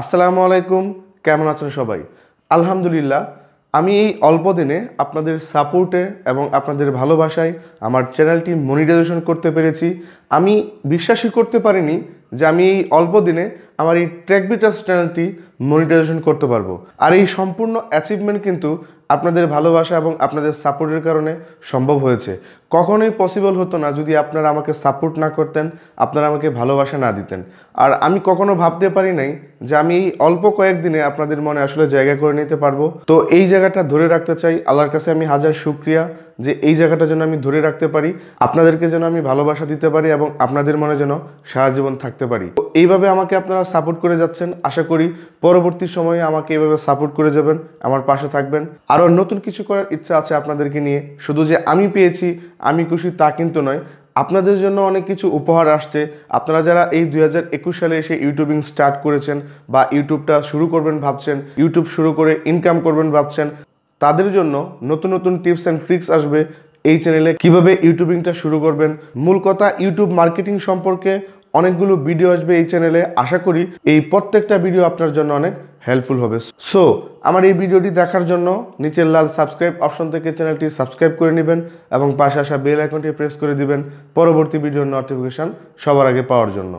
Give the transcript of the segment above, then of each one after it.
আসসালামু আলাইকুম কেমন আছেন সবাই আলহামদুলিল্লাহ আমি এই অল্প দিনে আপনাদের সাপোর্টে এবং আপনাদের ভালোবাসায় আমার চ্যানেলটি মনিটাইজেশন করতে পেরেছি আমি বিশ্বাসই করতে পারিনি যে আমি অল্প দিনে আমার এই ট্র্যাকবিটাস চ্যানেলটি মনিটাইজেশন করতে পারবো আর এই সম্পূর্ণ অ্যাচিভমেন্ট কিন্তু আপনাদের ভালোবাসা এবং আপনাদের সাপোর্টের কারণে সম্ভব হয়েছে কখনোই পসিবল হতো না যদি আপনারা আমাকে সাপোর্ট না করতেন আপনারা আমাকে ভালোবাসা না দিতেন আর আমি কখনো ভাবতে পারি নাই যে আমি এই অল্প কয়েকদিনে আপনাদের মনে আসলে জায়গা করে নিতে পারবো তো এই জায়গাটা ধরে রাখতে চাই আল্লাহর কাছে আমি হাজার শুক্রিয়া যে এই জায়গাটা যেন আমি ধরে রাখতে পারি আপনাদেরকে যেন আমি ভালোবাসা দিতে পারি এবং আপনাদের মনে যেন সারা জীবন থাকতে পারি তো এইভাবে আমাকে আপনারা সাপোর্ট করে যাচ্ছেন আশা করি পরবর্তী সময়ে আমাকে এইভাবে সাপোর্ট করে যাবেন আমার পাশে থাকবেন আরও নতুন কিছু করার ইচ্ছা আছে আপনাদেরকে নিয়ে শুধু যে আমি পেয়েছি আমি খুশি তা কিন্তু নয় আপনাদের জন্য অনেক কিছু উপহার আসছে আপনারা যারা এই দুই সালে এসে ইউটিউবিং স্টার্ট করেছেন বা ইউটিউবটা শুরু করবেন ভাবছেন ইউটিউব শুরু করে ইনকাম করবেন ভাবছেন তাদের জন্য নতুন নতুন টিপস অ্যান্ড ট্রিক্স আসবে এই চ্যানেলে কিভাবে ইউটিউবিংটা শুরু করবেন মূল কথা ইউটিউব মার্কেটিং সম্পর্কে অনেকগুলো ভিডিও আসবে এই চ্যানেলে আশা করি এই প্রত্যেকটা ভিডিও আপনার জন্য অনেক হেল্পফুল হবে সো আমার এই ভিডিওটি দেখার জন্য নিচের লাল সাবস্ক্রাইব অপশন থেকে চ্যানেলটি সাবস্ক্রাইব করে নেবেন এবং পাশে আসা বেল আইকনটি প্রেস করে দিবেন পরবর্তী ভিডিওর নোটিফিকেশান সবার আগে পাওয়ার জন্য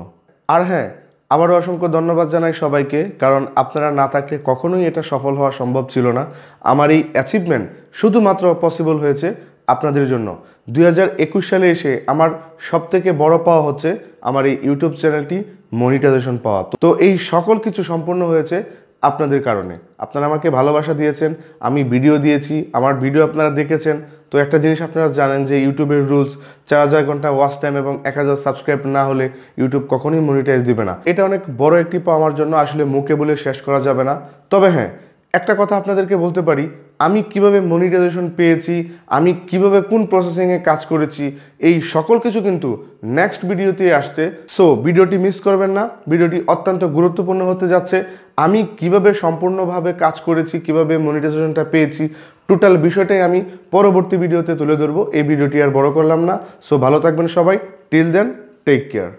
আর হ্যাঁ আমারও অসংখ্য ধন্যবাদ জানাই সবাইকে কারণ আপনারা না থাকলে কখনোই এটা সফল হওয়া সম্ভব ছিল না আমার এই অ্যাচিভমেন্ট শুধুমাত্র পসিবল হয়েছে আপনাদের জন্য দুই সালে এসে আমার সবথেকে বড় পাওয়া হচ্ছে আমার এই ইউটিউব চ্যানেলটি মনিটাইজেশন পাওয়া তো এই সকল কিছু সম্পূর্ণ হয়েছে আপনাদের কারণে আপনারা আমাকে ভালোবাসা দিয়েছেন আমি ভিডিও দিয়েছি আমার ভিডিও আপনারা দেখেছেন তো একটা জিনিস আপনারা জানেন যে ইউটিউবের রুলস চার হাজার ঘন্টা ওয়াচ টাইম এবং এক হাজার সাবস্ক্রাইব না হলে ইউটিউব কখনোই মনিটাইজ দিবে না এটা অনেক বড় একটি পাওয়ার জন্য আসলে মুখে বলে শেষ করা যাবে না তবে হ্যাঁ একটা কথা আপনাদেরকে বলতে পারি আমি কিভাবে মনিটাইজেশন পেয়েছি আমি কিভাবে কোন প্রসেসিংয়ে কাজ করেছি এই সকল কিছু কিন্তু নেক্সট ভিডিওতে আসছে সো ভিডিওটি মিস করবেন না ভিডিওটি অত্যন্ত গুরুত্বপূর্ণ হতে যাচ্ছে আমি কিভাবে সম্পূর্ণভাবে কাজ করেছি কিভাবে মনিটাইজেশনটা পেয়েছি টোটাল বিষয়টাই আমি পরবর্তী ভিডিওতে তুলে ধরবো এই ভিডিওটি আর বড় করলাম না সো ভালো থাকবেন সবাই টিল দেন টেক কেয়ার